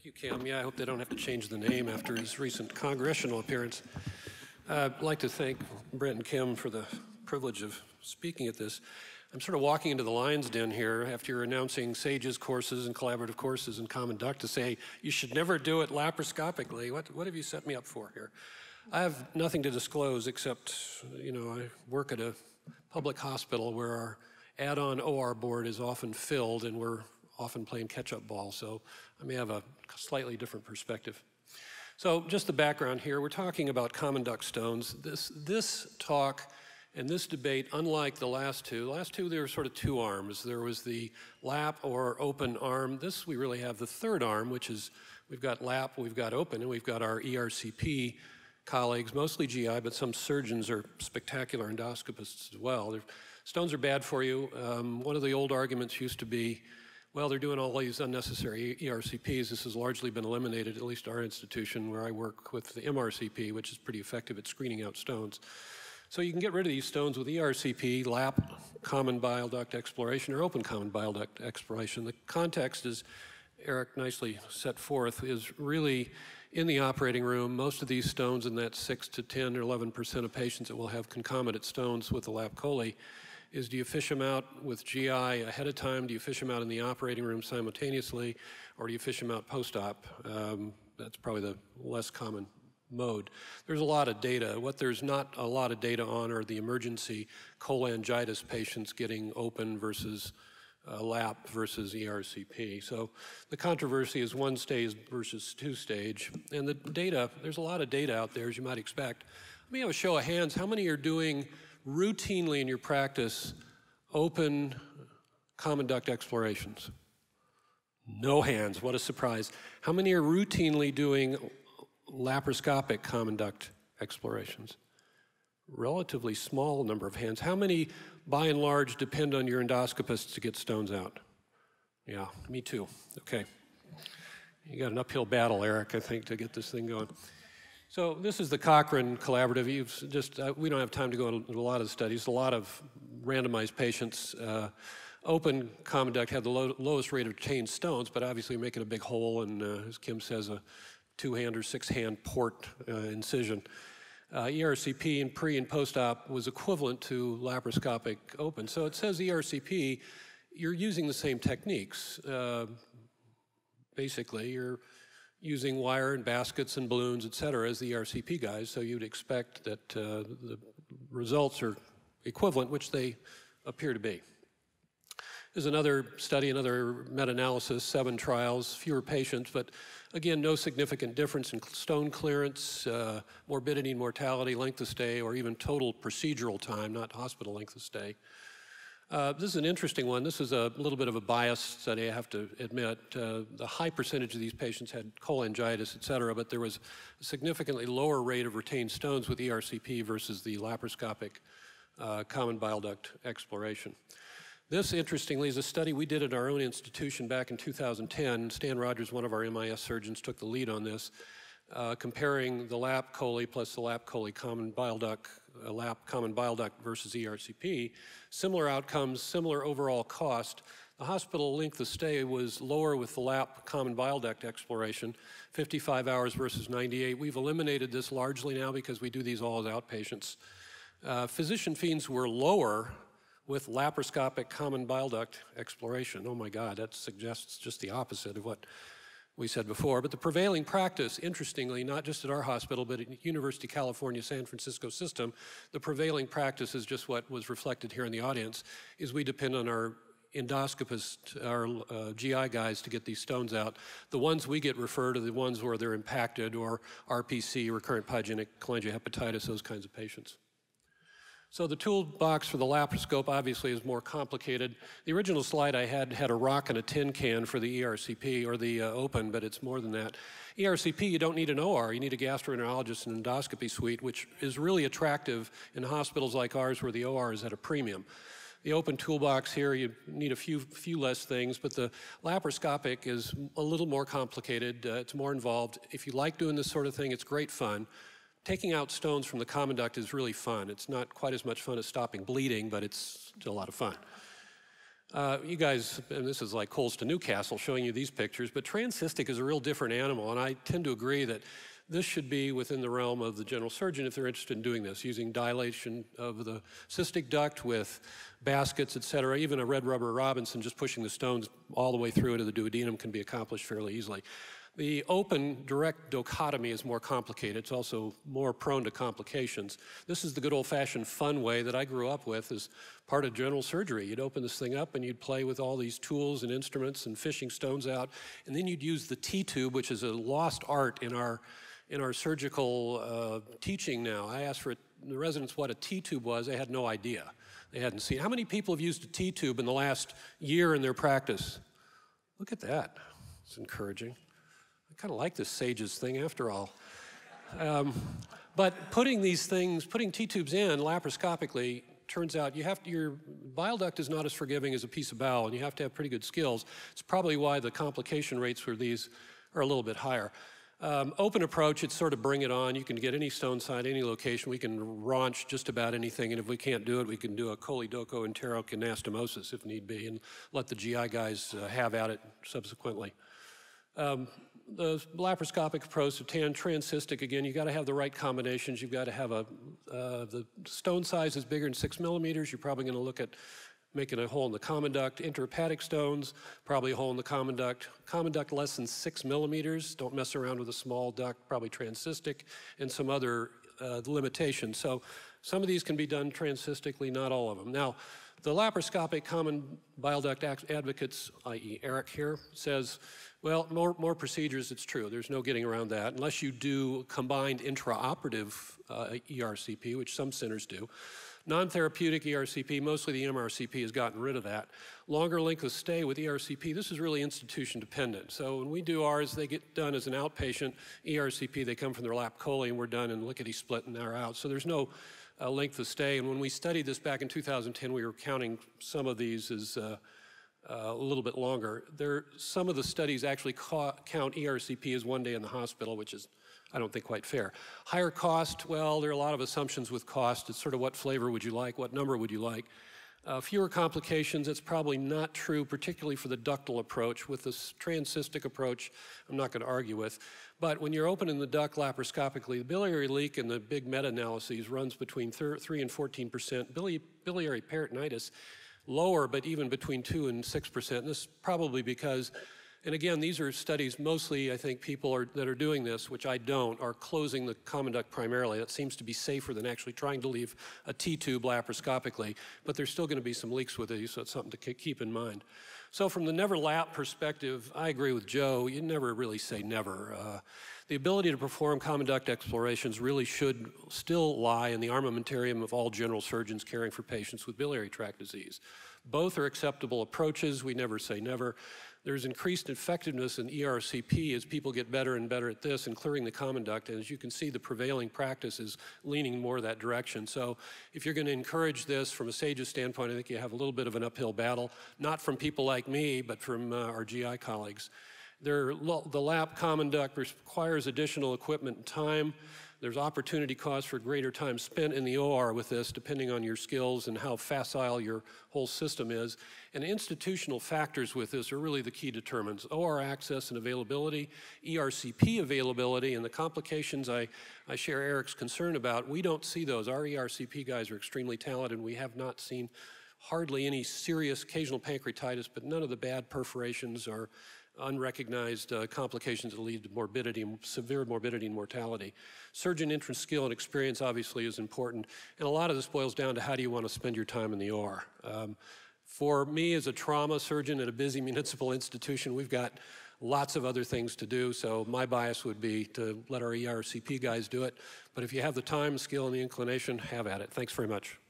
Thank you, Cam. Yeah, I hope they don't have to change the name after his recent congressional appearance. Uh, I'd like to thank Brent and Kim for the privilege of speaking at this. I'm sort of walking into the lion's den here after you're announcing SAGE's courses and collaborative courses and Common Duck to say you should never do it laparoscopically. What, what have you set me up for here? I have nothing to disclose except, you know, I work at a public hospital where our add-on OR board is often filled and we're often playing catch up ball, so I may have a slightly different perspective. So, just the background here we're talking about common duck stones. This, this talk and this debate, unlike the last two, the last two there were sort of two arms. There was the lap or open arm. This we really have the third arm, which is we've got lap, we've got open, and we've got our ERCP colleagues, mostly GI, but some surgeons are spectacular endoscopists as well. They're, stones are bad for you. Um, one of the old arguments used to be well, they're doing all these unnecessary ERCPs. This has largely been eliminated, at least our institution where I work with the MRCP, which is pretty effective at screening out stones. So you can get rid of these stones with ERCP, LAP, common bile duct exploration, or open common bile duct exploration. The context is, Eric nicely set forth, is really in the operating room. Most of these stones in that 6 to 10 or 11% of patients that will have concomitant stones with the LAP coli is do you fish them out with GI ahead of time? Do you fish them out in the operating room simultaneously? Or do you fish them out post-op? Um, that's probably the less common mode. There's a lot of data. What there's not a lot of data on are the emergency cholangitis patients getting open versus uh, LAP versus ERCP. So the controversy is one stage versus two stage. And the data, there's a lot of data out there, as you might expect. Let me have a show of hands. How many are doing routinely in your practice open common duct explorations? No hands, what a surprise. How many are routinely doing laparoscopic common duct explorations? Relatively small number of hands. How many, by and large, depend on your endoscopist to get stones out? Yeah, me too. Okay. You got an uphill battle, Eric, I think, to get this thing going. So this is the Cochrane Collaborative. You've just, uh, we don't have time to go into a lot of studies, a lot of randomized patients. Uh, open common duct had the low, lowest rate of chain stones, but obviously making a big hole and, uh, as Kim says, a two-hand or six-hand port uh, incision. Uh, ERCP in pre and post-op was equivalent to laparoscopic open. So it says ERCP, you're using the same techniques. Uh, basically, you're using wire and baskets and balloons, et cetera, as the RCP guys. So you'd expect that uh, the results are equivalent, which they appear to be. There's another study, another meta-analysis, seven trials, fewer patients, but again, no significant difference in stone clearance, uh, morbidity and mortality, length of stay, or even total procedural time, not hospital length of stay. Uh, this is an interesting one. This is a little bit of a biased study, I have to admit. Uh, the high percentage of these patients had cholangitis, et cetera, but there was a significantly lower rate of retained stones with ERCP versus the laparoscopic uh, common bile duct exploration. This, interestingly, is a study we did at our own institution back in 2010. Stan Rogers, one of our MIS surgeons, took the lead on this. Uh, comparing the lap coli plus the lap coli common bile duct, uh, lap common bile duct versus ERCP, similar outcomes, similar overall cost. The hospital length of stay was lower with the lap common bile duct exploration, 55 hours versus 98. We've eliminated this largely now because we do these all as outpatients. Uh, physician fees were lower with laparoscopic common bile duct exploration. Oh my God, that suggests just the opposite of what we said before. But the prevailing practice, interestingly, not just at our hospital, but at University of California San Francisco system, the prevailing practice is just what was reflected here in the audience, is we depend on our endoscopists, our uh, GI guys to get these stones out. The ones we get referred to the ones where they're impacted or RPC, recurrent pyogenic cholangiohepatitis, those kinds of patients. So the toolbox for the laparoscope obviously is more complicated. The original slide I had had a rock and a tin can for the ERCP or the uh, open, but it's more than that. ERCP, you don't need an OR, you need a gastroenterologist and endoscopy suite, which is really attractive in hospitals like ours where the OR is at a premium. The open toolbox here, you need a few, few less things, but the laparoscopic is a little more complicated. Uh, it's more involved. If you like doing this sort of thing, it's great fun taking out stones from the common duct is really fun. It's not quite as much fun as stopping bleeding, but it's still a lot of fun. Uh, you guys, and this is like Coles to Newcastle showing you these pictures, but transcystic is a real different animal, and I tend to agree that this should be within the realm of the general surgeon if they're interested in doing this, using dilation of the cystic duct with baskets, et cetera. Even a red rubber Robinson, just pushing the stones all the way through into the duodenum can be accomplished fairly easily. The open direct dichotomy is more complicated. It's also more prone to complications. This is the good old-fashioned fun way that I grew up with as part of general surgery. You'd open this thing up and you'd play with all these tools and instruments and fishing stones out, and then you'd use the T-tube, which is a lost art in our, in our surgical uh, teaching now. I asked for a, the residents what a T-tube was. They had no idea. They hadn't seen. How many people have used a T-tube in the last year in their practice? Look at that. It's encouraging. I kind of like this sages thing after all. Um, but putting these things, putting T-tubes in laparoscopically, turns out you have to, your bile duct is not as forgiving as a piece of bowel, and you have to have pretty good skills. It's probably why the complication rates for these are a little bit higher. Um, open approach, it's sort of bring it on. You can get any stone site, any location. We can raunch just about anything, and if we can't do it, we can do a colidoco enterocyanastomosis if need be, and let the GI guys uh, have at it subsequently. Um, the laparoscopic approach of tan transcystic again you have got to have the right combinations you've got to have a uh, the stone size is bigger than six millimeters you're probably going to look at making a hole in the common duct intrahepatic stones probably a hole in the common duct common duct less than six millimeters don't mess around with a small duct probably transcystic and some other uh, limitations so some of these can be done transcystically not all of them now the laparoscopic common bile duct advocates, i.e. Eric here, says, well, more, more procedures, it's true. There's no getting around that unless you do combined intraoperative uh, ERCP, which some centers do. Non-therapeutic ERCP, mostly the MRCP has gotten rid of that. Longer length of stay with ERCP, this is really institution dependent. So when we do ours, they get done as an outpatient. ERCP, they come from their lap coli and we're done and lickety-split and they're out. So there's no uh, length of stay. And when we studied this back in 2010, we were counting some of these as uh, uh, a little bit longer. There, some of the studies actually count ERCP as one day in the hospital, which is, I don't think, quite fair. Higher cost, well, there are a lot of assumptions with cost. It's sort of what flavor would you like, what number would you like. Uh, fewer complications, it's probably not true, particularly for the ductal approach. With this transcystic approach, I'm not going to argue with. But when you're opening the duct laparoscopically, the biliary leak in the big meta-analyses runs between 3 and 14%. Bili biliary peritonitis lower, but even between 2 and 6%. And this is probably because and again, these are studies mostly, I think, people are, that are doing this, which I don't, are closing the common duct primarily. That seems to be safer than actually trying to leave a T tube laparoscopically, but there's still going to be some leaks with these, so it's something to keep in mind. So, from the never lap perspective, I agree with Joe. You never really say never. Uh, the ability to perform common duct explorations really should still lie in the armamentarium of all general surgeons caring for patients with biliary tract disease. Both are acceptable approaches. We never say never. There's increased effectiveness in ERCP as people get better and better at this and clearing the common duct. And as you can see, the prevailing practice is leaning more that direction. So if you're going to encourage this from a SAGE's standpoint, I think you have a little bit of an uphill battle, not from people like me, but from uh, our GI colleagues the lap common duct requires additional equipment and time. There's opportunity cost for greater time spent in the OR with this, depending on your skills and how facile your whole system is. And institutional factors with this are really the key determinants. OR access and availability, ERCP availability, and the complications I, I share Eric's concern about, we don't see those. Our ERCP guys are extremely talented. We have not seen hardly any serious occasional pancreatitis, but none of the bad perforations are unrecognized uh, complications that lead to morbidity, severe morbidity and mortality. Surgeon interest, skill, and experience obviously is important, and a lot of this boils down to how do you want to spend your time in the OR. Um, for me as a trauma surgeon at a busy municipal institution, we've got lots of other things to do, so my bias would be to let our ERCP guys do it. But if you have the time, skill, and the inclination, have at it. Thanks very much.